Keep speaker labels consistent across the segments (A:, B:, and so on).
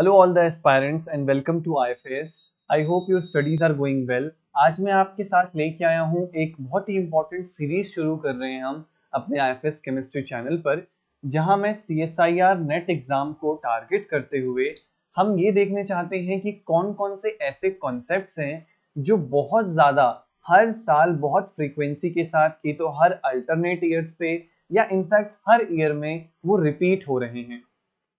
A: hello all the aspirants and welcome to S I hope your studies are going well आज मैं आपके साथ लेके आया हूँ एक बहुत ही इंपॉर्टेंट सीरीज शुरू कर रहे हैं हम अपने एस केमिस्ट्री चैनल पर जहाँ मैं C S I R NET exam को टारगेट करते हुए हम ये देखने चाहते हैं कि कौन कौन से ऐसे कॉन्सेप्ट हैं जो बहुत ज़्यादा हर साल बहुत फ्रीक्वेंसी के साथ की तो हर अल्टरनेट ईयर्स पे या इनफैक्ट हर ईयर में वो रिपीट हो रहे हैं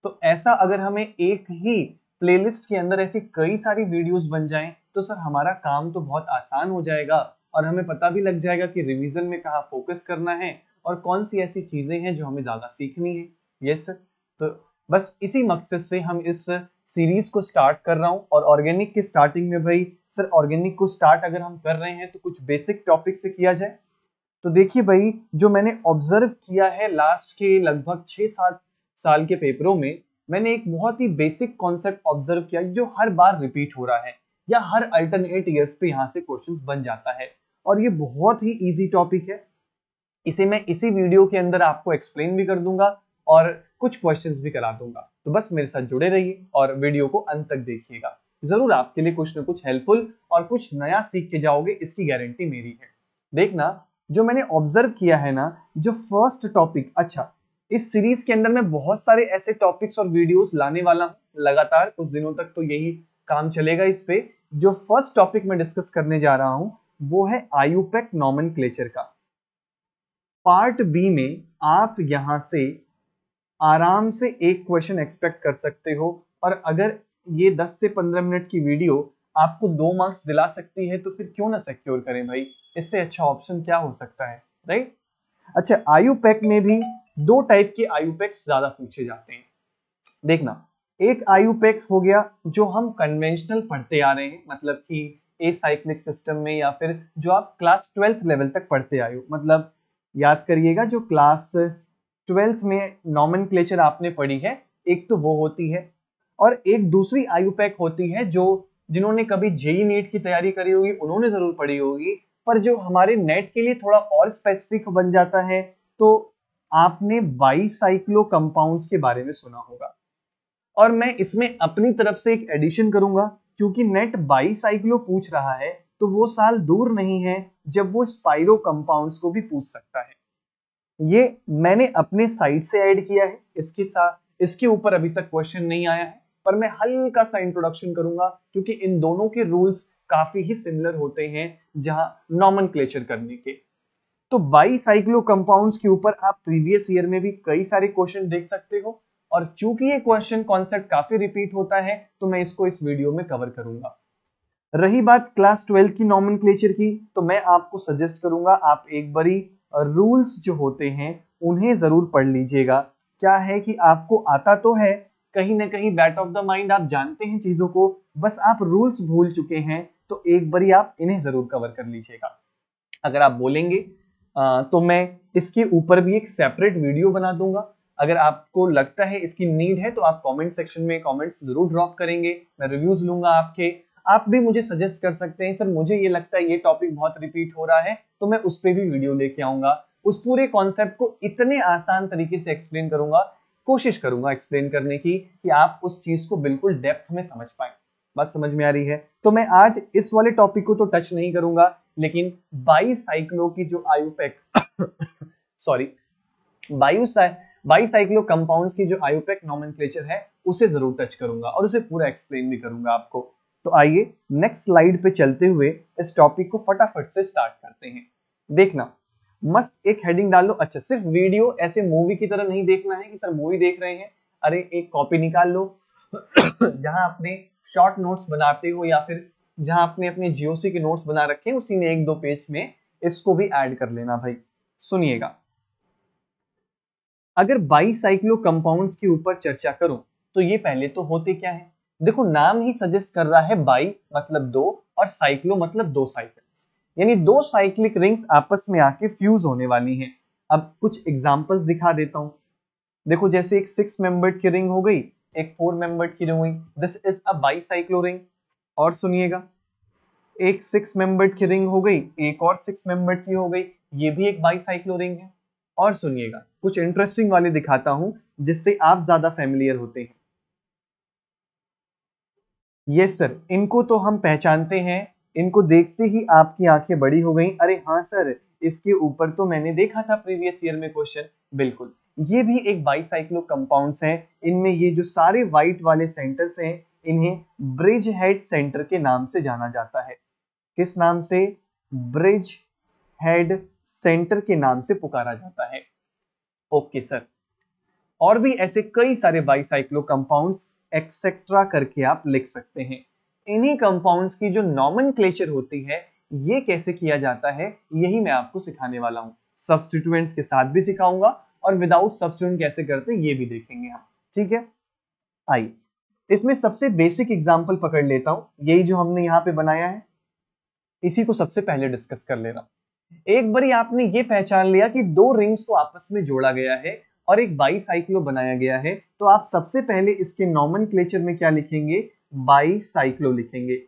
A: तो ऐसा अगर हमें एक ही प्लेलिस्ट के अंदर ऐसी कई सारी वीडियोस बन जाएं तो सर हमारा काम तो बहुत आसान हो जाएगा और हमें पता भी लग जाएगा कि रिवीजन में कहाँ फोकस करना है और कौन सी ऐसी चीज़ें हैं जो हमें ज़्यादा सीखनी है यस सर तो बस इसी मकसद से हम इस सीरीज को स्टार्ट कर रहा हूँ और ऑर्गेनिक की स्टार्टिंग में भाई सर ऑर्गेनिक को स्टार्ट अगर हम कर रहे हैं तो कुछ बेसिक टॉपिक से किया जाए तो देखिए भाई जो मैंने ऑब्जर्व किया है लास्ट के लगभग छह सात साल के पेपरों में मैंने एक बहुत ही बेसिक कॉन्सेप्ट ऑब्जर्व किया जो हर बार रिपीट हो रहा है या हर अल्टरनेट ईयर्स पे यहाँ से क्वेश्चंस बन जाता है और ये बहुत ही इजी टॉपिक है इसे मैं इसी वीडियो के अंदर आपको एक्सप्लेन भी कर दूंगा और कुछ क्वेश्चंस भी करा दूंगा तो बस मेरे साथ जुड़े रहिए और वीडियो को अंत तक देखिएगा जरूर आपके लिए कुछ ना कुछ हेल्पफुल और कुछ नया सीख के जाओगे इसकी गारंटी मेरी है देखना जो मैंने ऑब्जर्व किया है ना जो फर्स्ट टॉपिक अच्छा इस सीरीज के अंदर मैं बहुत सारे ऐसे टॉपिक्स और वीडियोस लाने वाला हूँ लगातार कुछ दिनों तक तो यही काम चलेगा इस पे जो फर्स्ट टॉपिक मैं डिस्कस करने जा रहा हूँ वो है आयुपेक नॉमन का पार्ट बी में आप यहां से आराम से एक क्वेश्चन एक्सपेक्ट कर सकते हो और अगर ये 10 से 15 मिनट की वीडियो आपको दो मार्क्स दिला सकती है तो फिर क्यों ना सिक्योर करें भाई इससे अच्छा ऑप्शन क्या हो सकता है राइट अच्छा आयु पैक में भी दो टाइप के आयुपेक्स ज्यादा पूछे जाते हैं देखना एक आयुपेक्स हो गया जो हम कन्वेंशनल पढ़ते आ रहे हैं मतलब कि ए साइक्लिक सिस्टम में या फिर जो आप क्लास ट्वेल्थ लेवल तक पढ़ते आए हो मतलब याद करिएगा जो क्लास ट्वेल्थ में नॉमन आपने पढ़ी है एक तो वो होती है और एक दूसरी आयुपैक होती है जो जिन्होंने कभी जेई नेट e की तैयारी करी होगी उन्होंने ज़रूर पढ़ी होगी पर जो हमारे नेट के लिए थोड़ा और स्पेसिफिक बन जाता है तो आपने बाईसाइक्लो कंपाउंड्स के बारे में सुना होगा और मैं इसमें अपनी तरफ से एक एडिशन करूंगा क्योंकि नेट बाईसाइक्लो पूछ रहा है तो वो साल दूर नहीं है जब वो स्पाइरो कंपाउंड्स को भी पूछ सकता है ये मैंने अपने साइड से ऐड किया है इसके साथ इसके ऊपर अभी तक क्वेश्चन नहीं आया है पर मैं हल्का सा इंट्रोडक्शन करूंगा क्योंकि इन दोनों के रूल्स काफी ही सिमिलर होते हैं जहां नॉमन करने के तो बाई साइक्लो कंपाउंड के ऊपर आप प्रीवियस ईयर में भी कई सारे क्वेश्चन देख सकते हो और चूंकि ये क्वेश्चन कॉन्सेप्ट काफी रिपीट होता है तो मैं इसको इस वीडियो में कवर करूंगा रही बात क्लास ट्वेल्थ की नॉमन की तो मैं आपको सजेस्ट करूंगा आप एक बारी रूल्स जो होते हैं उन्हें जरूर पढ़ लीजिएगा क्या है कि आपको आता तो है कहीं ना कहीं बैट ऑफ द माइंड आप जानते हैं चीजों को बस आप रूल्स भूल चुके हैं तो एक बारी आप इन्हें जरूर कवर कर लीजिएगा अगर आप बोलेंगे तो मैं इसके ऊपर भी एक सेपरेट वीडियो बना दूंगा अगर आपको लगता है इसकी नीड है तो आप कमेंट सेक्शन में कमेंट्स जरूर ड्रॉप करेंगे मैं रिव्यूज लूंगा आपके आप भी मुझे सजेस्ट कर सकते हैं सर मुझे ये लगता है ये टॉपिक बहुत रिपीट हो रहा है तो मैं उस पर भी वीडियो लेके आऊंगा उस पूरे कॉन्सेप्ट को इतने आसान तरीके से एक्सप्लेन करूंगा कोशिश करूंगा एक्सप्लेन करने की कि आप उस चीज को बिल्कुल डेप्थ में समझ पाए बात समझ में आ रही है तो मैं आज इस वाले टॉपिक को तो टच नहीं करूंगा लेकिन बाईसाइक्लो की जो आयु पैक सॉरी बायोसाइ बाईसाइक्लो कंपाउंड्स की जो आयु पैक नॉमेनक्लेचर है उसे जरूर टच करूंगा और उसे पूरा एक्सप्लेन भी करूंगा आपको तो आइए नेक्स्ट स्लाइड पे चलते हुए इस टॉपिक को फटाफट से स्टार्ट करते हैं देखना मस्त एक हेडिंग डाल लो अच्छा सिर्फ वीडियो ऐसे मूवी की तरह नहीं देखना है कि सर मूवी देख रहे हैं अरे एक कॉपी निकाल लो जहां आपने शॉर्ट नोट्स बनाते हो या फिर जहां आपने अपने जीओसी के नोट्स बना रखे हैं उसी में एक दो पेज में इसको भी ऐड कर लेना भाई सुनिएगा अगर बाईसाइक्लो कंपाउंड्स के ऊपर चर्चा करूं तो ये पहले तो होते क्या है देखो नाम ही सजेस्ट कर रहा है बाई मतलब दो और साइक्लो मतलब दो साइकिल्स यानी दो साइक्लिक रिंग्स आपस में आके फ्यूज होने वाली हैं अब कुछ एग्जांपल्स दिखा देता हूं देखो जैसे एक सिक्स मेंबर्ड की रिंग हो गई एक फोर मेंबर्ड की रिंग हुई this is a bicyclo ring और सुनिएगा एक सिक्स मेंबर्ड की रिंग हो गई एक और सिक्स मेंबर्ड की हो गई ये भी एक बाईसाइक्लो रिंग है और सुनिएगा कुछ इंटरेस्टिंग वाले दिखाता हूं जिससे आप ज्यादा फेमिलियर होते हैं यस सर इनको तो हम पहचानते हैं इनको देखते ही आपकी आंखें बड़ी हो गई अरे हाँ सर इसके ऊपर तो मैंने देखा था प्रीवियस ईयर में क्वेश्चन बिल्कुल ये भी एक बाईसाइक्लो कंपाउंड हैं इनमें ये जो सारे व्हाइट वाले सेंटर्स हैं इन्हें ब्रिज हेड सेंटर के नाम से जाना जाता है किस नाम से ब्रिज हेड सेंटर के नाम से पुकारा जाता है ओके okay, सर और भी ऐसे कई सारे बाईसाइक्लो कंपाउंड एक्सेट्रा करके आप लिख सकते हैं इन्हीं कंपाउंड्स की जो नॉमन क्लेचर होती है ये कैसे किया जाता है यही मैं आपको सिखाने वाला हूं सब्सटीट्यूएंट्स के साथ भी सिखाऊंगा और विदाउट सब्सटीट्यूशन कैसे करते हैं ये भी देखेंगे हम ठीक है आइए इसमें सबसे बेसिक एग्जाम्पल पकड़ लेता हूं यही जो हमने यहाँ पे बनाया है इसी को सबसे पहले डिस्कस कर ले रहा हूं एक बारी आपने ये पहचान लिया कि दो रिंग्स को आपस में जोड़ा गया है और एक बाईसाइक्लो बनाया गया है तो आप सबसे पहले इसके नॉमन में क्या लिखेंगे बाईसाइक्लो लिखेंगे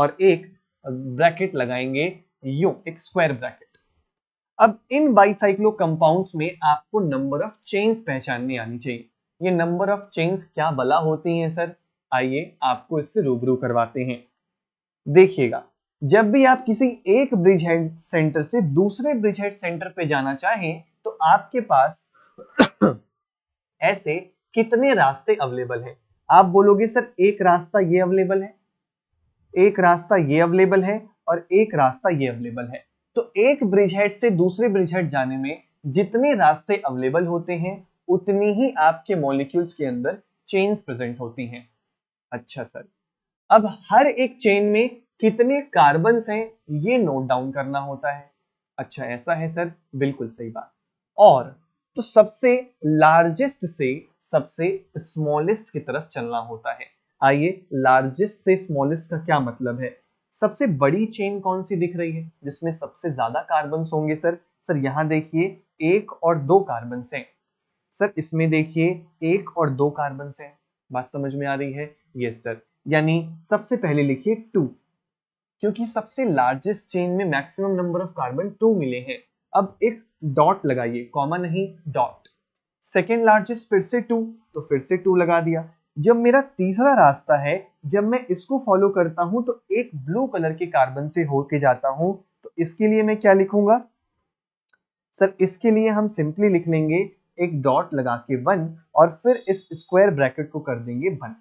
A: और एक ब्रैकेट uh, लगाएंगे यू एक स्क्वायर ब्रैकेट अब इन बाईसाइक्लो कंपाउंड्स में आपको नंबर ऑफ चेन्स पहचानने आनी चाहिए ये नंबर ऑफ चेन्स क्या बला होती हैं सर आइए आपको इससे रूबरू करवाते हैं देखिएगा जब भी आप किसी एक ब्रिज हेड सेंटर से दूसरे ब्रिज हेड सेंटर पे जाना चाहें तो आपके पास ऐसे कितने रास्ते अवेलेबल हैं आप बोलोगे सर एक रास्ता ये अवेलेबल है एक रास्ता ये अवेलेबल है और एक रास्ता ये अवेलेबल है तो एक ब्रिज हेड से दूसरे ब्रिज हेड जाने में जितने रास्ते अवेलेबल होते हैं उतनी ही आपके मॉलिक्यूल्स के अंदर चेन्स प्रेजेंट होती हैं अच्छा सर अब हर एक चेन में कितने कार्बन हैं ये नोट डाउन करना होता है अच्छा ऐसा है सर बिल्कुल सही बात और तो सबसे लार्जेस्ट से सबसे स्मॉलेस्ट की तरफ चलना होता है आइए लार्जेस्ट से स्मॉलेस्ट का क्या मतलब है सबसे बड़ी चेन कौन सी दिख रही है जिसमें सबसे ज्यादा कार्बन होंगे सर सर यहाँ देखिए एक और दो कार्बन हैं सर इसमें देखिए एक और दो कार्बन हैं बात समझ में आ रही है यस सर यानी सबसे पहले लिखिए टू क्योंकि सबसे लार्जेस्ट चेन में maximum number of carbon two मिले हैं अब एक डॉट लगाइए कॉमा नहीं डॉट सेकेंड लार्जेस्ट फिर से टू तो फिर से टू लगा दिया जब मेरा तीसरा रास्ता है जब मैं इसको फॉलो करता हूं तो एक ब्लू कलर के कार्बन से होके जाता हूं तो इसके लिए मैं क्या लिखूंगा सर इसके लिए हम सिंपली लिख लेंगे एक डॉट लगा के वन और फिर इस स्क्वायर ब्रैकेट को कर देंगे वन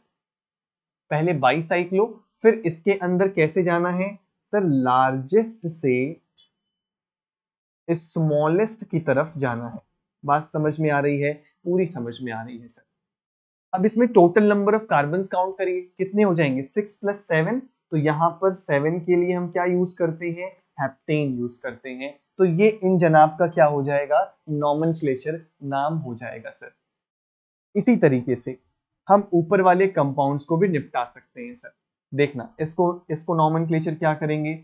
A: पहले लो फिर इसके अंदर कैसे जाना है सर लार्जेस्ट से स्मॉलेस्ट की तरफ जाना है बात समझ में आ रही है पूरी समझ में आ रही है सर अब इसमें total number of carbon count करिए कितने हो जाएंगे सिक्स प्लस सेवन तो यहाँ पर सेवन के लिए हम क्या यूज करते हैं हेप्टेन यूज करते हैं तो ये इन जनाब का क्या हो जाएगा नॉमन नाम हो जाएगा सर इसी तरीके से हम ऊपर वाले कंपाउंड्स को भी निपटा सकते हैं सर देखना इसको इसको नॉमन क्या करेंगे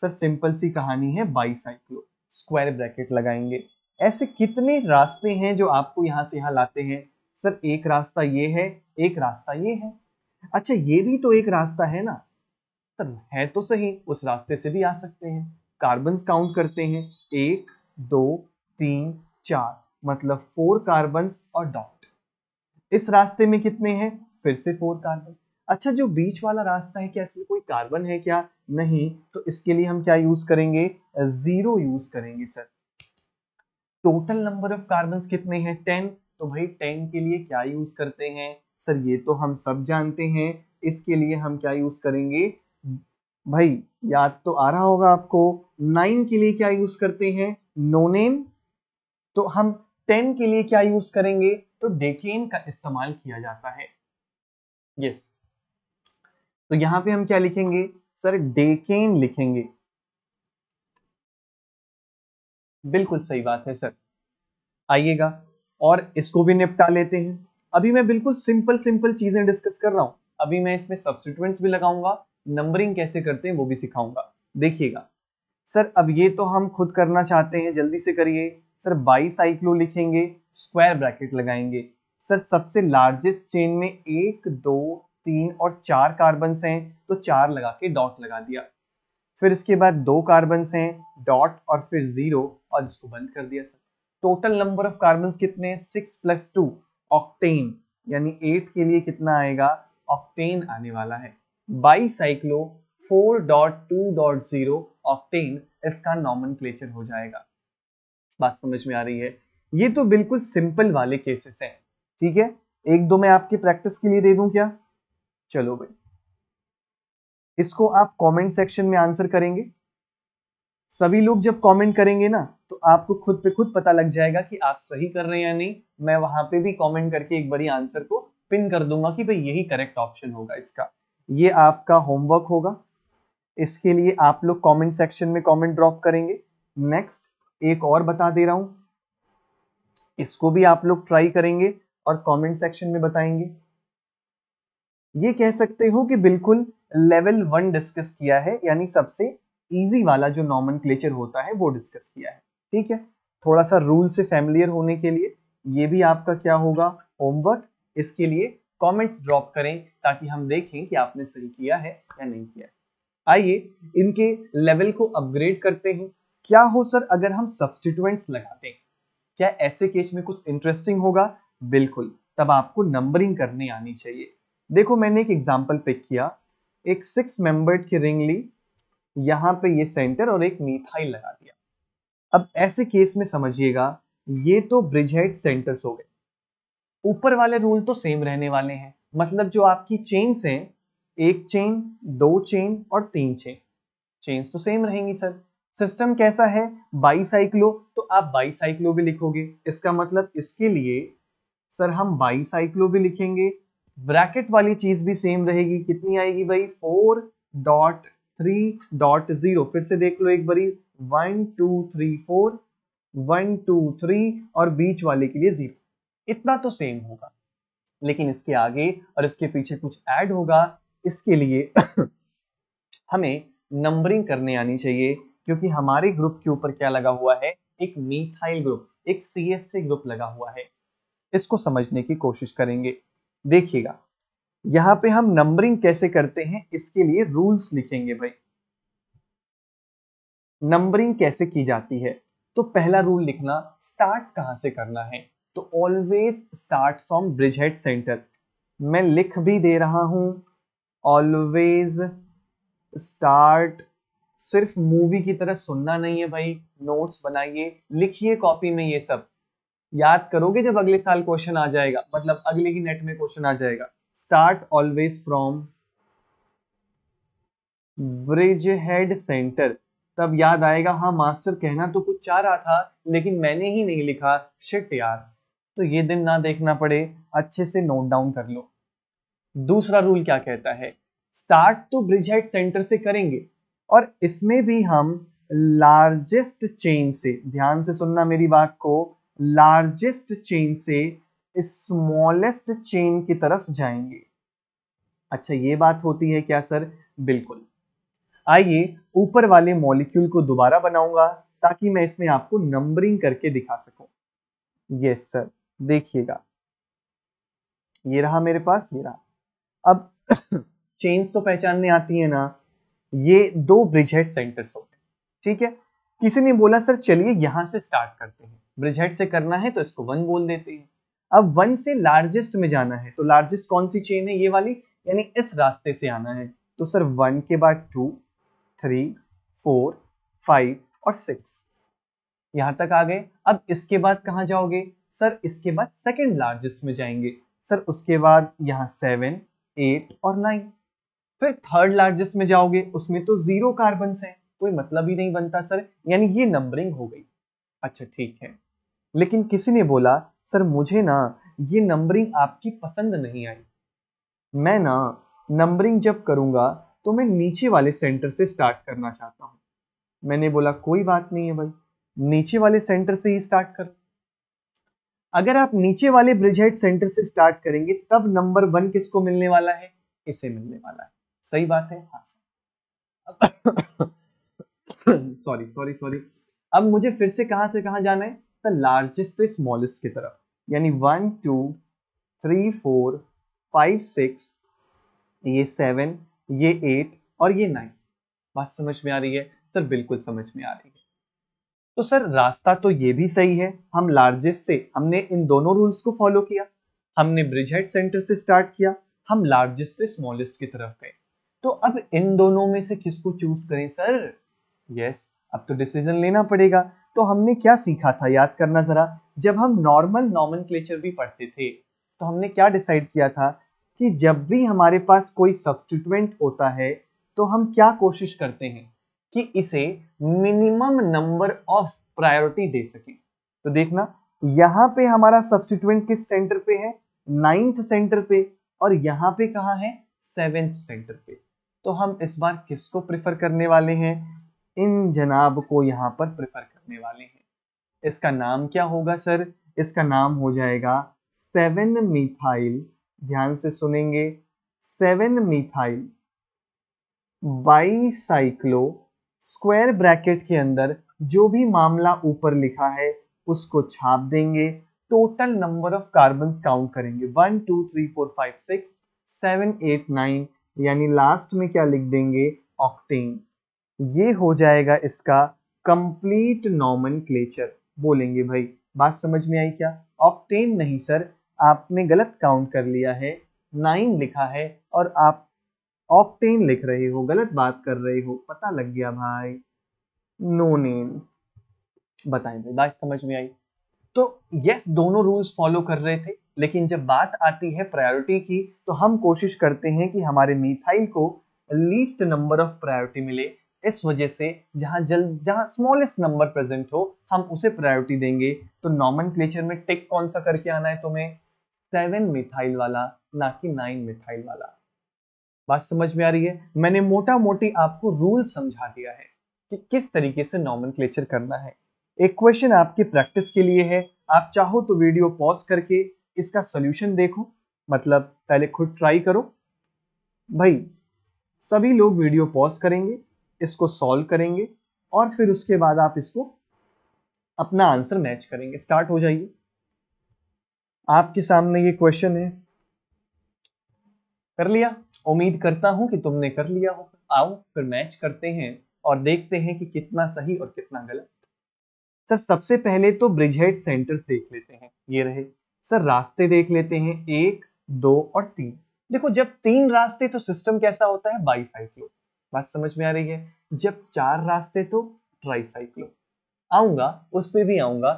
A: सर सिंपल सी कहानी है बाईसाइक्लो स्क्वायर ब्रैकेट लगाएंगे ऐसे कितने रास्ते हैं जो आपको यहाँ से यहाँ लाते हैं सर एक रास्ता ये है एक रास्ता ये है अच्छा ये भी तो एक रास्ता है ना सर है तो सही उस रास्ते से भी आ सकते हैं कार्बन काउंट करते हैं एक दो तीन चार मतलब फोर कार्बन और डॉट इस रास्ते में कितने हैं फिर से फोर कार्बन अच्छा जो बीच वाला रास्ता है क्या इसमें कोई कार्बन है क्या नहीं तो इसके लिए हम क्या यूज करेंगे जीरो यूज करेंगे sir total number of carbon कितने हैं टेन तो भाई टैंक के लिए क्या यूज़ करते हैं सर ये तो हम सब जानते हैं इसके लिए हम क्या यूज़ करेंगे भाई याद तो आ रहा होगा आपको नाइन के लिए क्या यूज़ करते हैं नो नेम तो हम टेन के लिए क्या यूज़ करेंगे तो डेकेन का इस्तेमाल किया जाता है यस तो यहां पे हम क्या लिखेंगे सर डेकेन लिखेंगे बिल्कुल सही बात है सर आइएगा और इसको भी निपटा लेते हैं अभी मैं बिल्कुल सिंपल सिंपल चीजें डिस्कस कर रहा हूँ अभी मैं इसमें सब्सिट्यूएंट्स भी लगाऊंगा नंबरिंग कैसे करते हैं वो भी सिखाऊंगा देखिएगा सर अब ये तो हम खुद करना चाहते हैं जल्दी से करिए सर बाई साइक्लो लिखेंगे स्क्वायर ब्रैकेट लगाएंगे सर सबसे लार्जेस्ट चेन में एक दो तीन और चार कार्बन हैं तो चार लगा के डॉट लगा दिया फिर इसके बाद दो कार्बन हैं डॉट और फिर जीरो और इसको बंद कर दिया sir total number of carbon कितने सिक्स प्लस टू ऑक्टेन यानी एट के लिए कितना आएगा ऑक्टेन आने वाला है bicyclo four dot dot two zero octane इसका नॉमन क्लेचर हो जाएगा बात समझ में आ रही है ये तो बिल्कुल सिंपल वाले केसेस हैं ठीक है एक दो मैं आपकी प्रैक्टिस के लिए दे दूं क्या चलो भाई इसको आप कमेंट सेक्शन में आंसर करेंगे सभी लोग जब कमेंट करेंगे ना तो आपको खुद पे खुद पता लग जाएगा कि आप सही कर रहे हैं या नहीं मैं वहां पे भी कमेंट करके एक बारी आंसर को पिन कर दूंगा कि भाई यही करेक्ट ऑप्शन होगा इसका ये आपका होमवर्क होगा इसके लिए आप लोग कमेंट सेक्शन में कमेंट ड्रॉप करेंगे नेक्स्ट एक और बता दे रहा हूं इसको भी आप लोग ट्राई करेंगे और कॉमेंट सेक्शन में बताएंगे ये कह सकते हो कि बिल्कुल लेवल वन डिस्कस किया है यानी सबसे इजी वाला जो नॉर्मन क्लेचर होता है वो डिस्कस किया है ठीक है थोड़ा सा रूल से फैमिलियर होने के लिए ये भी आपका क्या होगा होमवर्क इसके लिए कमेंट्स ड्रॉप करें ताकि हम देखें कि आपने सही किया है या नहीं किया आइए इनके लेवल को अपग्रेड करते हैं क्या हो सर अगर हम सब्सटीट्यूएंट्स लगाते हैं क्या ऐसे केस में कुछ इंटरेस्टिंग होगा बिल्कुल तब आपको नंबरिंग करने आनी चाहिए देखो मैंने एक एग्जाम्पल पिक किया एक सिक्स मेंबर्ड की रिंग ली यहाँ पे ये सेंटर और एक मीथाइल लगा दिया अब ऐसे केस में समझिएगा ये तो ब्रिज हेड सेंटर्स हो गए ऊपर वाले रूल तो सेम रहने वाले हैं मतलब जो आपकी चेन्स हैं एक चेन दो चेन और तीन चेन चेन्स तो सेम रहेंगी सर सिस्टम कैसा है बाईसाइक्लो तो आप बाईसाइक्लो भी लिखोगे इसका मतलब इसके लिए सर हम बाईसाइक्लो भी लिखेंगे ब्रैकेट वाली चीज भी सेम रहेगी कितनी आएगी भाई four dot three dot zero फिर से देख लो एक बारी one two three four one two three और बीच वाले के लिए जीरो इतना तो सेम होगा लेकिन इसके आगे और इसके पीछे कुछ ऐड होगा इसके लिए हमें नंबरिंग करने आनी चाहिए क्योंकि हमारे ग्रुप के ऊपर क्या लगा हुआ है एक मीथाइल ग्रुप एक सी एस सी ग्रुप लगा हुआ है इसको समझने की कोशिश करेंगे देखिएगा यहाँ पे हम नंबरिंग कैसे करते हैं इसके लिए रूल्स लिखेंगे भाई नंबरिंग कैसे की जाती है तो पहला रूल लिखना स्टार्ट कहाँ से करना है तो always start from bridge head centre मैं लिख भी दे रहा हूँ ऑलवेज स्टार्ट सिर्फ मूवी की तरह सुनना नहीं है भाई नोट्स बनाइए लिखिए कॉपी में ये सब याद करोगे जब अगले साल क्वेश्चन आ जाएगा मतलब अगले ही नेट में क्वेश्चन आ जाएगा start always from bridge head centre तब याद आएगा हाँ मास्टर कहना तो कुछ चाह रहा था लेकिन मैंने ही नहीं लिखा शिट यार तो ये दिन ना देखना पड़े अच्छे से नोट डाउन कर लो दूसरा रूल क्या कहता है स्टार्ट तो ब्रिज हेड सेंटर से करेंगे और इसमें भी हम लार्जेस्ट चेन से ध्यान से सुनना मेरी बात को लार्जेस्ट चेन से स्मॉलेस्ट चेन की तरफ जाएंगे अच्छा ये बात होती है क्या सर बिल्कुल आइए ऊपर वाले मॉलिक्यूल को दोबारा बनाऊंगा ताकि मैं इसमें आपको नंबरिंग करके दिखा सकूं यस सर देखिएगा ये रहा मेरे पास ये रहा अब चेन्स तो पहचानने आती है ना ये दो ब्रिज हेड सेंटर्स हो गए ठीक है किसी ने बोला सर चलिए यहां से स्टार्ट करते हैं ब्रिज हेड से करना है तो इसको वन बोल देते हैं अब वन से लार्जेस्ट में जाना है तो लार्जेस्ट कौन सी चेन है ये वाली यानी इस रास्ते से आना है तो सर वन के बाद टू थ्री फोर फाइव और सिक्स यहाँ तक आ गए अब इसके बाद कहाँ जाओगे सर इसके बाद सेकेंड लार्जेस्ट में जाएंगे सर उसके बाद यहाँ सेवन एट और नाइन फिर थर्ड लार्जेस्ट में जाओगे उसमें तो जीरो कार्बन हैं कोई मतलब ही नहीं बनता सर यानी ये नंबरिंग हो गई अच्छा ठीक है लेकिन किसी ने बोला सर मुझे ना ये नंबरिंग आपकी पसंद नहीं आई मैं ना नंबरिंग जब करूँगा तो मैं नीचे वाले सेंटर से स्टार्ट करना चाहता हूँ मैंने बोला कोई बात नहीं है भाई नीचे वाले सेंटर से ही स्टार्ट कर अगर आप नीचे वाले ब्रिज हेड सेंटर से स्टार्ट करेंगे तब नंबर वन किसको मिलने वाला है इसे मिलने वाला है सही बात है हाँ सॉरी सॉरी सॉरी अब मुझे फिर से कहा से कहा जाना है द लार्जेस्ट से स्मॉलेस्ट की तरफ यानी one two three four five six ये सेवन ये एट और ये नाइन बात समझ में आ रही है सर बिल्कुल समझ में आ रही है तो सर रास्ता तो ये भी सही है हम लार्जेस्ट से हमने इन दोनों रूल्स को फॉलो किया हमने ब्रिज हेड सेंटर से स्टार्ट किया हम लार्जेस्ट से स्मॉलेस्ट की तरफ गए तो अब इन दोनों में से किसको चूज करें सर यस अब तो डिसीजन लेना पड़ेगा तो हमने क्या सीखा था याद करना जरा जब हम नॉर्मल नॉमन भी पढ़ते थे तो हमने क्या डिसाइड किया था कि जब भी हमारे पास कोई सब्सटीट्यूएंट होता है तो हम क्या कोशिश करते हैं कि इसे मिनिमम नंबर ऑफ प्रायोरिटी दे सकें तो देखना यहाँ पे हमारा सब्सटीट्यूएंट किस सेंटर पे है नाइन्थ सेंटर पे और यहाँ पे कहा है सेवेंथ सेंटर पे तो हम इस बार किसको प्रेफर करने वाले हैं इन जनाब को यहाँ पर प्रेफर करने वाले हैं इसका नाम क्या होगा सर इसका नाम हो जाएगा सेवन मिथाइल ध्यान से सुनेंगे seven methyl bicyclo square bracket के अंदर जो भी मामला ऊपर लिखा है उसको छाप देंगे total number of carbon count करेंगे one two three four five six seven eight nine यानी लास्ट में क्या लिख देंगे ऑक्टेन ये हो जाएगा इसका कंप्लीट नॉमन बोलेंगे भाई बात समझ में आई क्या ऑक्टेन नहीं सर आपने गलत काउंट कर लिया है नाइन लिखा है और आप ऑक्टेन लिख रहे हो गलत बात कर रहे हो पता लग गया भाई नो नेम बताए भाई बात समझ में आई तो यस दोनों रूल्स फॉलो कर रहे थे लेकिन जब बात आती है प्रायोरिटी की तो हम कोशिश करते हैं कि हमारे मिथाइल को लीस्ट नंबर ऑफ प्रायोरिटी मिले इस वजह से जहां जल्द जहां स्मॉलेस्ट नंबर प्रेजेंट हो हम उसे प्रायोरिटी देंगे तो नॉमन में टिक कौन सा करके आना है तुम्हें सेवन मिथाइल वाला ना कि नाइन मिथाइल वाला बात समझ में आ रही है मैंने मोटा मोटी आपको रूल समझा दिया है कि किस तरीके से नॉमन करना है एक क्वेश्चन आपकी प्रैक्टिस के लिए है आप चाहो तो वीडियो पॉज करके इसका सोल्यूशन देखो मतलब पहले खुद ट्राई करो भाई सभी लोग वीडियो पॉज करेंगे इसको सॉल्व करेंगे और फिर उसके बाद आप इसको अपना आंसर मैच करेंगे स्टार्ट हो जाइए आपके सामने ये क्वेश्चन है कर लिया उम्मीद करता हूं कि तुमने कर लिया हो आओ फिर मैच करते हैं और देखते हैं कि कितना सही और कितना गलत सर सबसे पहले तो ब्रिज हेड देख लेते हैं ये रहे सर रास्ते देख लेते हैं एक दो और तीन देखो जब तीन रास्ते तो सिस्टम कैसा होता है बाईसाइक्लो बात समझ में आ रही है जब चार रास्ते तो ट्राईसाइक्लो आऊंगा उस पर भी आऊंगा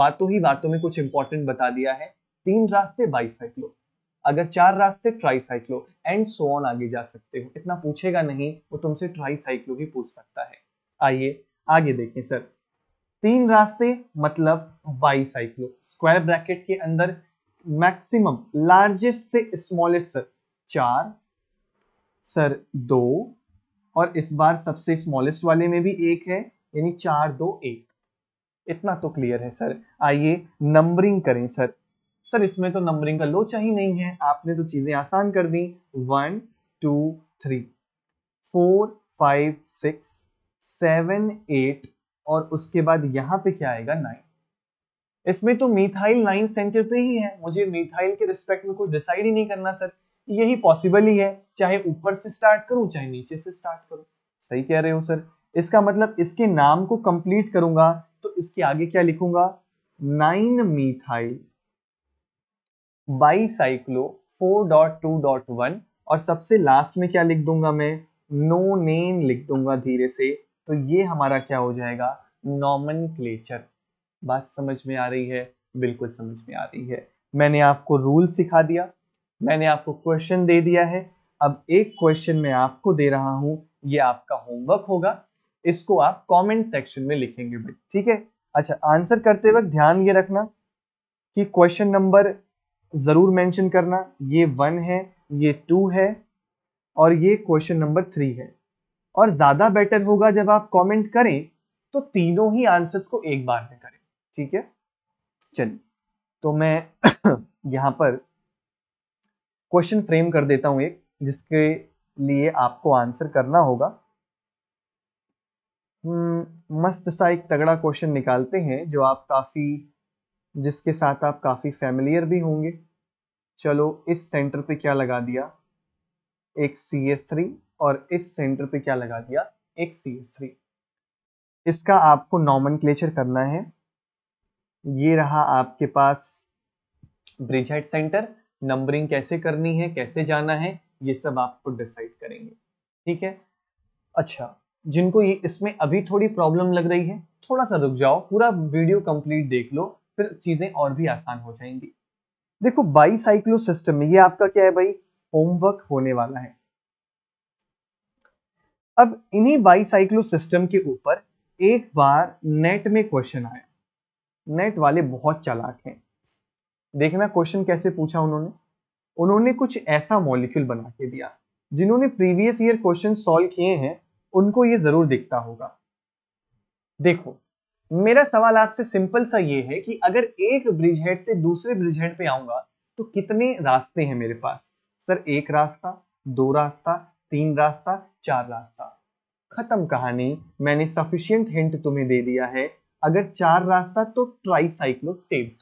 A: बातों ही बातों में कुछ इंपॉर्टेंट बता दिया है तीन रास्ते बाईसाइक्लो अगर चार रास्ते ट्राईसाइक्लो एंड सो ऑन आगे जा सकते हो इतना पूछेगा नहीं वो तुमसे ट्राईसाइक्लो भी पूछ सकता है आइए आगे देखें सर तीन रास्ते मतलब बाईसाइक्लो स्क्वायर ब्रैकेट के अंदर मैक्सिमम लार्जेस्ट से स्मॉलेस्ट सर चार सर दो और इस बार सबसे स्मॉलेस्ट वाले में भी एक है यानी चार दो एक इतना तो क्लियर है सर आइए नंबरिंग करें सर सर इसमें तो नंबरिंग का लोचा ही नहीं है आपने तो चीजें आसान कर दी one two three four five six seven eight और उसके बाद यहां पे क्या आएगा नाइन इसमें तो मिथाइल नाइन सेंटर पे ही है मुझे मिथाइल के रिस्पेक्ट में कुछ डिसाइड ही नहीं करना सर यही पॉसिबल ही है चाहे ऊपर से स्टार्ट करूं चाहे नीचे से स्टार्ट करूं सही कह रहे हो सर इसका मतलब इसके नाम को कंप्लीट करूंगा तो इसके आगे क्या लिखूंगा नाइन मिथाइल बाईसाइक्लो वन और सबसे लास्ट में क्या लिख दूंगा मैं नो नेम लिख दूंगा धीरे से तो ये हमारा क्या हो जाएगा नॉमन क्लेचर बात समझ में आ रही है बिल्कुल समझ में आ रही है मैंने आपको रूल सिखा दिया मैंने आपको क्वेश्चन दे दिया है अब एक क्वेश्चन मैं आपको दे रहा हूं ये आपका होमवर्क होगा इसको आप कमेंट सेक्शन में लिखेंगे ठीक है अच्छा आंसर करते वक्त ध्यान ये रखना कि क्वेश्चन नंबर ज़रूर मेंशन करना ये वन है ये टू है और ये क्वेश्चन नंबर थ्री है और ज़्यादा बेटर होगा जब आप कमेंट करें तो तीनों ही आंसर्स को एक बार में करें ठीक है चलिए तो मैं यहां पर क्वेश्चन फ्रेम कर देता हूं एक जिसके लिए आपको आंसर करना होगा हम्म, मस्त सा एक तगड़ा क्वेश्चन निकालते हैं जो आप काफ़ी जिसके साथ आप काफ़ी फैमिलियर भी होंगे चलो इस सेंटर पे क्या लगा दिया एक सी एस थ्री और इस सेंटर पे क्या लगा दिया एक सी एस थ्री इसका आपको नॉमन करना है ये रहा आपके पास ब्रिज हेड सेंटर नंबरिंग कैसे करनी है कैसे जाना है ये सब आपको डिसाइड करेंगे ठीक है अच्छा जिनको ये इसमें अभी थोड़ी प्रॉब्लम लग रही है थोड़ा सा रुक जाओ पूरा वीडियो कंप्लीट देख लो फिर चीज़ें और भी आसान हो जाएंगी देखो बाई साइक्लो सिस्टम में ये आपका क्या है भाई होमवर्क होने वाला है अब इन्हीं बाई साइक्लो सिस्टम के ऊपर एक बार नेट में क्वेश्चन आया नेट वाले बहुत चालाक हैं देखना क्वेश्चन कैसे पूछा उन्होंने उन्होंने कुछ ऐसा मॉलिक्यूल बना के दिया जिन्होंने प्रीवियस ईयर क्वेश्चन सॉल्व किए हैं उनको ये जरूर दिखता होगा देखो मेरा सवाल आपसे सिंपल सा ये है कि अगर एक ब्रिज हेड से दूसरे ब्रिज हेड पे आऊंगा तो कितने रास्ते हैं मेरे पास सर एक रास्ता दो रास्ता तीन रास्ता चार रास्ता खत्म कहानी मैंने सफिशियंट हिंट तुम्हें दे दिया है अगर चार रास्ता तो ट्राई साइक्लो टेप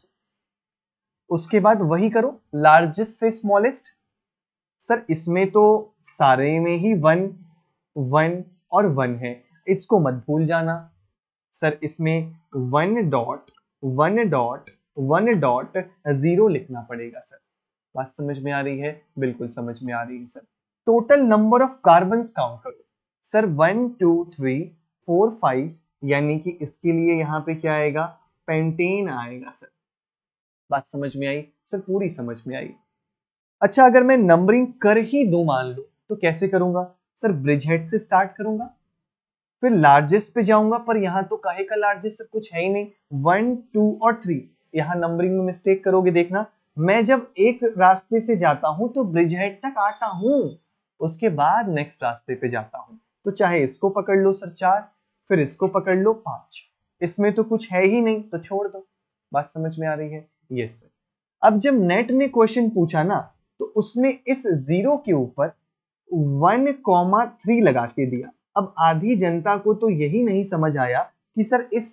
A: उसके बाद वही करो लार्जेस्ट से स्मॉलेस्ट सर इसमें तो सारे में ही वन वन और वन है इसको मत भूल जाना सर इसमें one dot one dot one dot zero लिखना पड़ेगा सर बात समझ में आ रही है बिल्कुल समझ में आ रही है sir total number of carbon count करो sir one two three four five यानी कि इसके लिए यहाँ पे क्या आएगा पेंटेन आएगा सर बात समझ में आई सर पूरी समझ में आई अच्छा अगर मैं नंबरिंग कर ही दो मान लू तो कैसे करूंगा सर ब्रिज हेड से स्टार्ट करूंगा फिर लार्जेस्ट पे जाऊंगा पर यहाँ तो कहे का लार्जेस्ट सब कुछ है ही नहीं वन टू और थ्री यहाँ नंबरिंग में मिस्टेक करोगे देखना मैं जब एक रास्ते से जाता हूं तो ब्रिज हेड तक आता हूं उसके बाद नेक्स्ट रास्ते पे जाता हूं तो चाहे इसको पकड़ लो सर चार फिर इसको पकड़ लो पांच इसमें तो कुछ है ही नहीं तो छोड़ दो बात समझ में आ रही है ये सर अब जब नेट ने क्वेश्चन पूछा ना तो उसने इस जीरो के ऊपर वन कॉमा थ्री लगा के दिया अब आधी जनता को तो यही नहीं समझ आया कि सर इस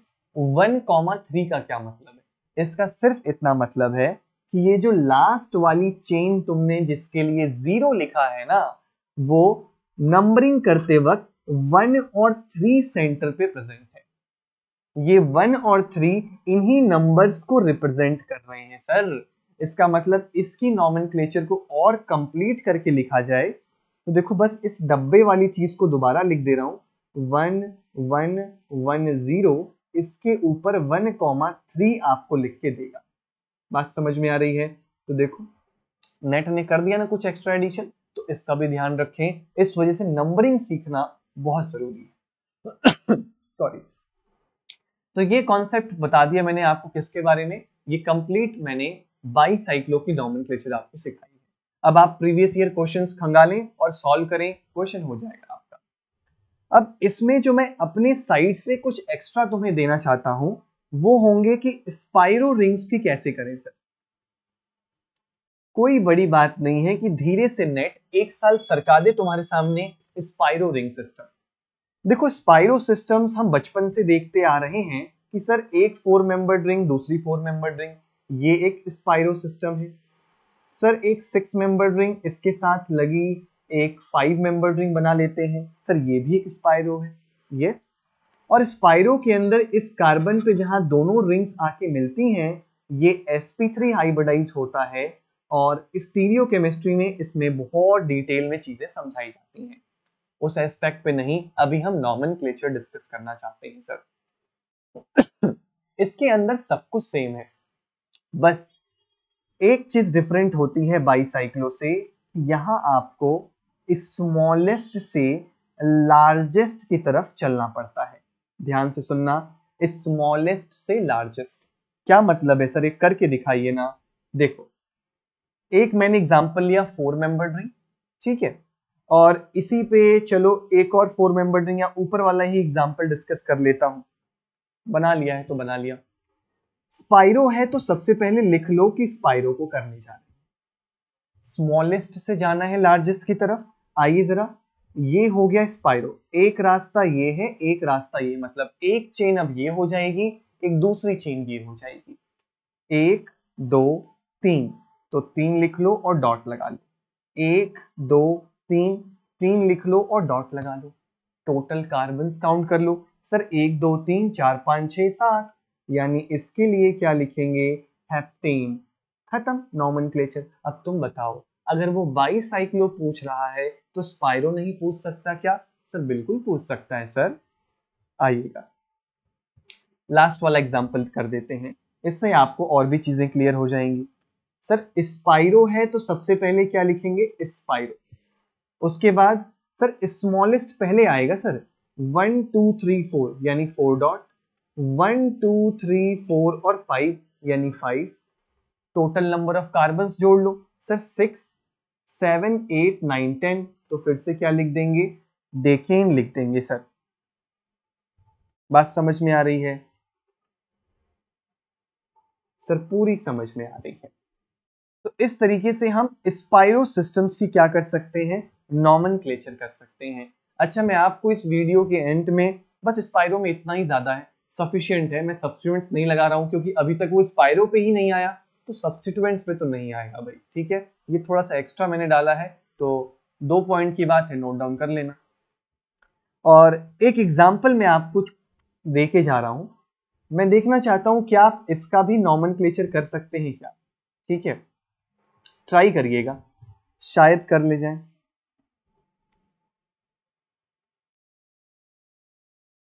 A: वन कॉमा थ्री का क्या मतलब है इसका सिर्फ इतना मतलब है कि ये जो लास्ट वाली चेन तुमने जिसके लिए जीरो लिखा है ना वो नंबरिंग करते वक्त वन और थ्री सेंटर पे प्रेजेंट है ये वन और थ्री इन्हीं नंबर्स को रिप्रेजेंट कर रहे हैं सर इसका मतलब इसकी नॉमिन को और कंप्लीट करके लिखा जाए तो देखो बस इस डब्बे वाली चीज को दोबारा लिख दे रहा हूं वन वन वन जीरो इसके ऊपर वन कॉमा थ्री आपको लिख के देगा बात समझ में आ रही है तो देखो नेट ने कर दिया ना कुछ एक्स्ट्रा एडिशन तो इसका भी ध्यान रखें इस वजह से नंबरिंग सीखना बहुत जरूरी है सॉरी तो ये कॉन्सेप्ट बता दिया मैंने आपको किसके बारे में ये कंप्लीट मैंने साइक्लो की डोमेनक्लेचर आपको सिखाई अब आप प्रीवियस ईयर क्वेश्चंस खंगालें और सॉल्व करें क्वेश्चन हो जाएगा आपका अब इसमें जो मैं अपने साइड से कुछ एक्स्ट्रा तुम्हें देना चाहता हूं वो होंगे कि स्पाइरो रिंग्स की कैसे करें सर कोई बड़ी बात नहीं है कि धीरे से नेट एक साल सरका दे तुम्हारे सामने स्पाइरो रिंग सिस्टम देखो स्पाइरो सिस्टम्स हम बचपन से देखते आ रहे हैं कि सर एक फोर मेंबर रिंग दूसरी फोर मेंबर रिंग ये एक स्पाइरो सिस्टम है सर एक सिक्स मेंबर रिंग इसके साथ लगी एक फाइव मेंबर रिंग बना लेते हैं सर ये भी एक स्पायरो है यस और स्पायरो के अंदर इस कार्बन पे जहां दोनों रिंग्स आके मिलती हैं ये sp3 हाइब्रिडाइज होता है और स्टीरियो केमिस्ट्री में इसमें बहुत डिटेल में चीजें समझाई जाती हैं उस एस्पेक्ट पे नहीं अभी हम नॉर्मन डिस्कस करना चाहते हैं सर इसके अंदर सब कुछ सेम है बस एक चीज डिफरेंट होती है बाईसाइकिलो से यहां आपको स्मॉलेस्ट से लार्जेस्ट की तरफ चलना पड़ता है ध्यान से सुनना स्मॉलेस्ट से लार्जेस्ट क्या मतलब है सर एक करके दिखाइए ना देखो एक मैंने एग्जांपल लिया फोर मेंबर ड्रिंग ठीक है और इसी पे चलो एक और फोर मेंबर ड्रिंग या ऊपर वाला ही एग्जांपल डिस्कस कर लेता हूं बना लिया है तो बना लिया स्पाइरो है तो सबसे पहले लिख लो कि स्पाइरो को करने जा रहे स्मॉलेस्ट से जाना है लार्जेस्ट की तरफ आइए जरा ये हो गया स्पाइरो एक रास्ता ये है एक रास्ता ये मतलब एक चेन अब ये हो जाएगी एक दूसरी चेन ये हो जाएगी एक दो तीन तो तीन लिख लो और डॉट लगा लो एक दो तीन तीन लिख लो और डॉट लगा लो टोटल कार्बन काउंट कर लो सर एक दो तीन चार पांच छह सात यानी इसके लिए क्या लिखेंगे हेप्टेन खत्म नॉमन अब तुम बताओ अगर वो बाईसाइक्लो पूछ रहा है तो स्पायरो नहीं पूछ सकता क्या सर बिल्कुल पूछ सकता है सर आइएगा लास्ट वाला एग्जाम्पल कर देते हैं इससे आपको और भी चीजें क्लियर हो जाएंगी सर स्पायरो है तो सबसे पहले क्या लिखेंगे स्पायरो उसके बाद सर स्मॉलेस्ट पहले आएगा sir one two three four यानी four dot one two three four और फाइव यानी five total number of carbon जोड़ लो sir six seven eight nine ten तो फिर से क्या लिख देंगे देखें लिख देंगे सर बात समझ में आ रही है सर पूरी समझ में आ रही है तो इस तरीके से हम स्पायरो सिस्टम्स की क्या कर सकते हैं नॉमन कर सकते हैं अच्छा मैं आपको इस वीडियो के एंड में बस स्पायरो में इतना ही ज्यादा है सफिशियंट है मैं सब्सिट्यूएंट्स नहीं लगा रहा हूँ क्योंकि अभी तक वो स्पायरो पे ही नहीं आया तो सब्सिट्यूएंट्स पे तो नहीं आएगा भाई ठीक है ये थोड़ा सा एक्स्ट्रा मैंने डाला है तो दो पॉइंट की बात है नोट डाउन कर लेना और एक एग्जाम्पल मैं आप कुछ दे जा रहा हूँ मैं देखना चाहता हूँ क्या आप इसका भी नॉमन कर सकते हैं क्या ठीक है ट्राई करिएगा शायद कर ले जाए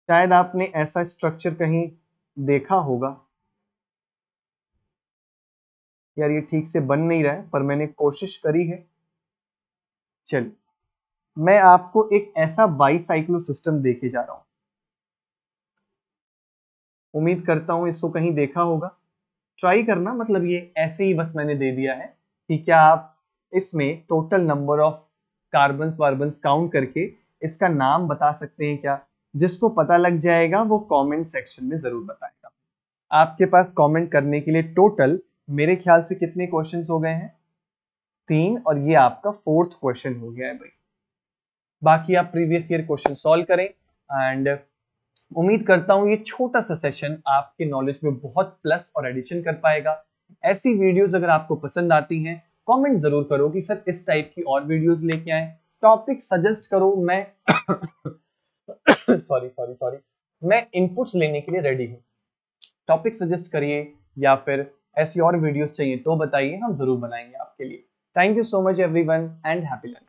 A: शायद आपने ऐसा स्ट्रक्चर कहीं देखा होगा यार ये ठीक से बन नहीं रहा है पर मैंने कोशिश करी है चलिए मैं आपको एक ऐसा बाईसाइक्लो सिस्टम देखे जा रहा हूं उम्मीद करता हूं इसको कहीं देखा होगा ट्राई करना मतलब ये ऐसे ही बस मैंने दे दिया है कि क्या आप इसमें टोटल नंबर ऑफ कार्बन्स वार्बन काउंट करके इसका नाम बता सकते हैं क्या जिसको पता लग जाएगा वो कमेंट सेक्शन में ज़रूर बताएगा आपके पास कमेंट करने के लिए टोटल मेरे ख्याल से कितने क्वेश्चंस हो गए हैं तीन और ये आपका फोर्थ क्वेश्चन हो गया है भाई बाकी आप प्रीवियस ईयर क्वेश्चन सॉल्व करें एंड उम्मीद करता हूँ ये छोटा सा सेशन आपके नॉलेज में बहुत प्लस और एडिशन कर पाएगा ऐसी वीडियोज अगर आपको पसंद आती हैं कॉमेंट जरूर करो कि सर इस टाइप की और वीडियोज लेके आए टॉपिक सजेस्ट करो मैं सॉरी सॉरी सॉरी मैं इनपुट्स लेने के लिए रेडी हूँ टॉपिक सजेस्ट करिए या फिर ऐसी और वीडियोस चाहिए तो बताइए हम जरूर बनाएंगे आपके लिए thank you so much everyone and happy learning